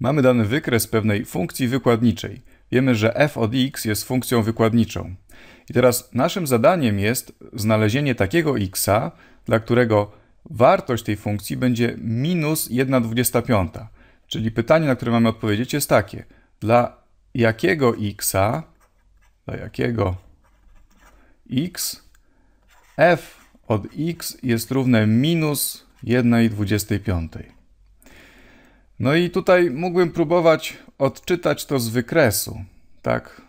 Mamy dany wykres pewnej funkcji wykładniczej. Wiemy, że f od x jest funkcją wykładniczą. I teraz naszym zadaniem jest znalezienie takiego xa, dla którego wartość tej funkcji będzie minus 1,25. Czyli pytanie, na które mamy odpowiedzieć jest takie. Dla jakiego xa, dla jakiego x, f od x jest równe minus 1,25. No i tutaj mógłbym próbować odczytać to z wykresu, tak?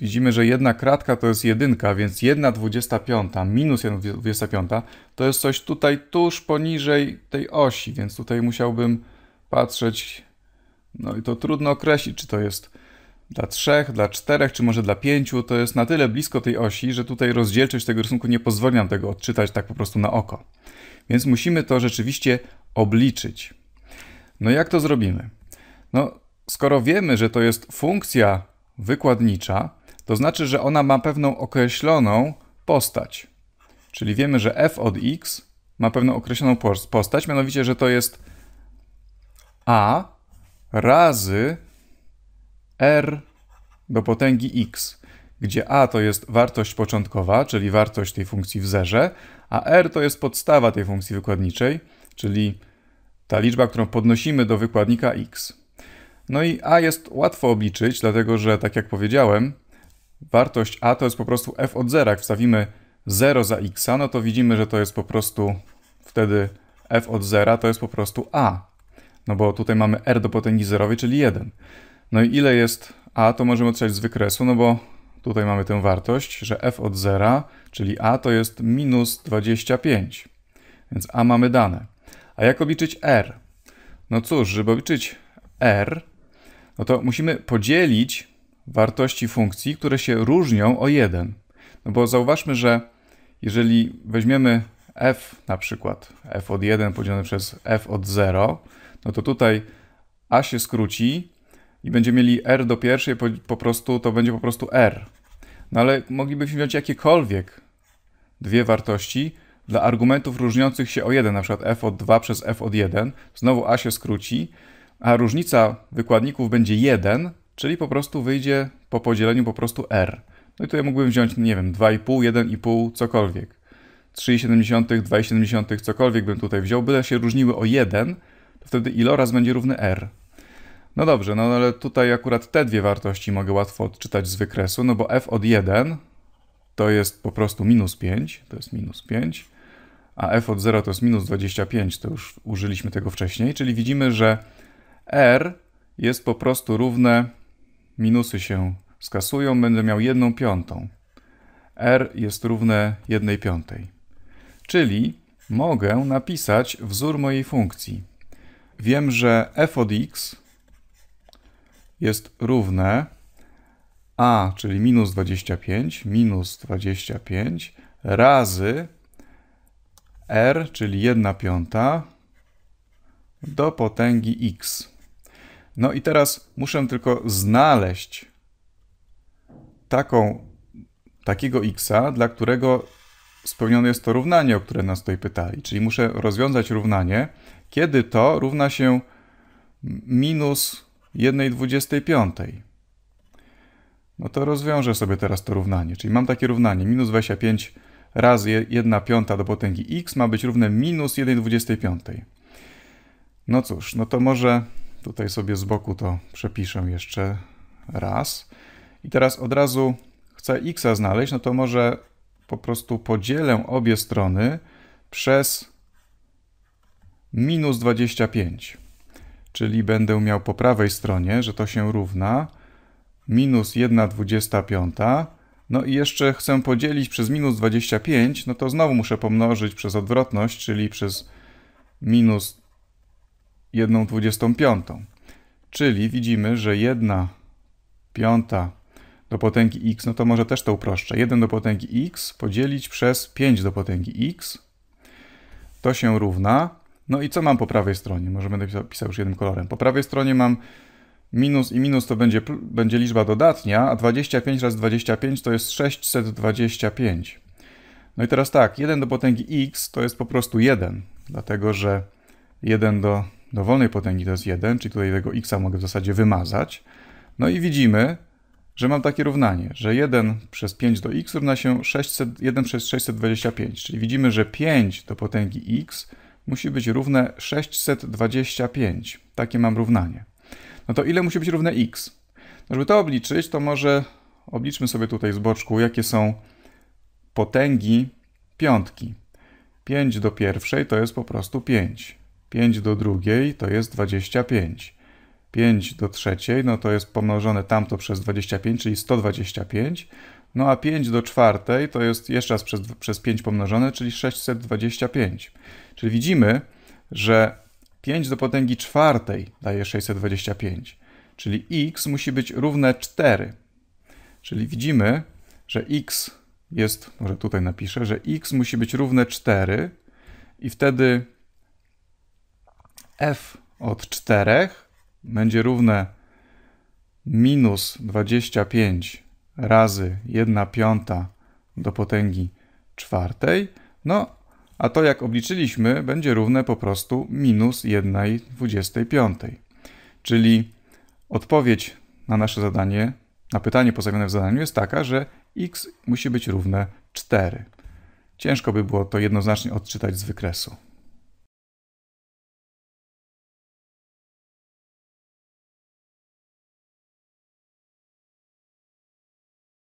Widzimy, że jedna kratka to jest jedynka, więc 1,25 minus 1,25 to jest coś tutaj tuż poniżej tej osi, więc tutaj musiałbym patrzeć, no i to trudno określić, czy to jest dla 3, dla 4, czy może dla 5, to jest na tyle blisko tej osi, że tutaj rozdzielczość tego rysunku nie pozwoli nam tego odczytać tak po prostu na oko. Więc musimy to rzeczywiście obliczyć. No jak to zrobimy? No, skoro wiemy, że to jest funkcja wykładnicza, to znaczy, że ona ma pewną określoną postać. Czyli wiemy, że f od x ma pewną określoną postać, mianowicie, że to jest a razy r do potęgi x, gdzie a to jest wartość początkowa, czyli wartość tej funkcji w zerze, a r to jest podstawa tej funkcji wykładniczej, czyli ta liczba, którą podnosimy do wykładnika x. No i a jest łatwo obliczyć, dlatego że, tak jak powiedziałem, wartość a to jest po prostu f od zera. Jak wstawimy 0 za x, no to widzimy, że to jest po prostu wtedy f od zera to jest po prostu a. No bo tutaj mamy r do potęgi zerowej, czyli 1. No i ile jest a, to możemy odczytać z wykresu, no bo tutaj mamy tę wartość, że f od zera, czyli a to jest minus 25. Więc a mamy dane. A jak obliczyć R? No cóż, żeby obliczyć R, no to musimy podzielić wartości funkcji, które się różnią o 1. No bo zauważmy, że jeżeli weźmiemy f na przykład, f od 1 podzielone przez f od 0, no to tutaj a się skróci i będziemy mieli r do pierwszej, po, po prostu to będzie po prostu r. No ale moglibyśmy wziąć jakiekolwiek dwie wartości, dla argumentów różniących się o 1, na przykład f od 2 przez f od 1, znowu a się skróci, a różnica wykładników będzie 1, czyli po prostu wyjdzie po podzieleniu po prostu r. No i tutaj mógłbym wziąć, nie wiem, 2,5, 1,5, cokolwiek. 3,7, 2,7, cokolwiek bym tutaj wziął, byle się różniły o 1, to wtedy iloraz będzie równy r. No dobrze, no ale tutaj akurat te dwie wartości mogę łatwo odczytać z wykresu, no bo f od 1 to jest po prostu minus 5, to jest minus 5, a f od 0 to jest minus 25, to już użyliśmy tego wcześniej, czyli widzimy, że r jest po prostu równe, minusy się skasują, będę miał 1 piątą. r jest równe 1 piątej. Czyli mogę napisać wzór mojej funkcji. Wiem, że f od x jest równe a, czyli minus 25, minus 25 razy r, czyli 1 piąta, do potęgi x. No i teraz muszę tylko znaleźć taką, takiego x, dla którego spełnione jest to równanie, o które nas tutaj pytali. Czyli muszę rozwiązać równanie, kiedy to równa się minus 1,25. No to rozwiążę sobie teraz to równanie. Czyli mam takie równanie, minus 25 razy 1 piąta do potęgi x ma być równe minus 1,25. No cóż, no to może tutaj sobie z boku to przepiszę jeszcze raz. I teraz od razu chcę x znaleźć, no to może po prostu podzielę obie strony przez minus 25. Czyli będę miał po prawej stronie, że to się równa minus 1,25 no i jeszcze chcę podzielić przez minus 25, no to znowu muszę pomnożyć przez odwrotność, czyli przez minus 1 25. Czyli widzimy, że 1 piąta do potęgi x, no to może też to uproszczę. 1 do potęgi x podzielić przez 5 do potęgi x. To się równa. No i co mam po prawej stronie? Może będę pisał, pisał już jednym kolorem. Po prawej stronie mam minus i minus to będzie, będzie liczba dodatnia, a 25 razy 25 to jest 625. No i teraz tak, 1 do potęgi x to jest po prostu 1, dlatego że 1 do dowolnej potęgi to jest 1, czyli tutaj tego x mogę w zasadzie wymazać. No i widzimy, że mam takie równanie, że 1 przez 5 do x równa się 600, 1 przez 625, czyli widzimy, że 5 do potęgi x musi być równe 625. Takie mam równanie no to ile musi być równe x? No żeby to obliczyć, to może obliczmy sobie tutaj z boczku, jakie są potęgi piątki. 5 do pierwszej to jest po prostu 5. 5 do drugiej to jest 25. 5 do trzeciej, no to jest pomnożone tamto przez 25, czyli 125. No a 5 do czwartej to jest jeszcze raz przez, przez 5 pomnożone, czyli 625. Czyli widzimy, że 5 do potęgi czwartej daje 625, czyli x musi być równe 4. Czyli widzimy, że x jest, może tutaj napiszę, że x musi być równe 4 i wtedy f od 4 będzie równe minus 25 razy 1 piąta do potęgi czwartej. No, a to jak obliczyliśmy będzie równe po prostu minus 1,25. Czyli odpowiedź na nasze zadanie, na pytanie postawione w zadaniu jest taka, że x musi być równe 4. Ciężko by było to jednoznacznie odczytać z wykresu.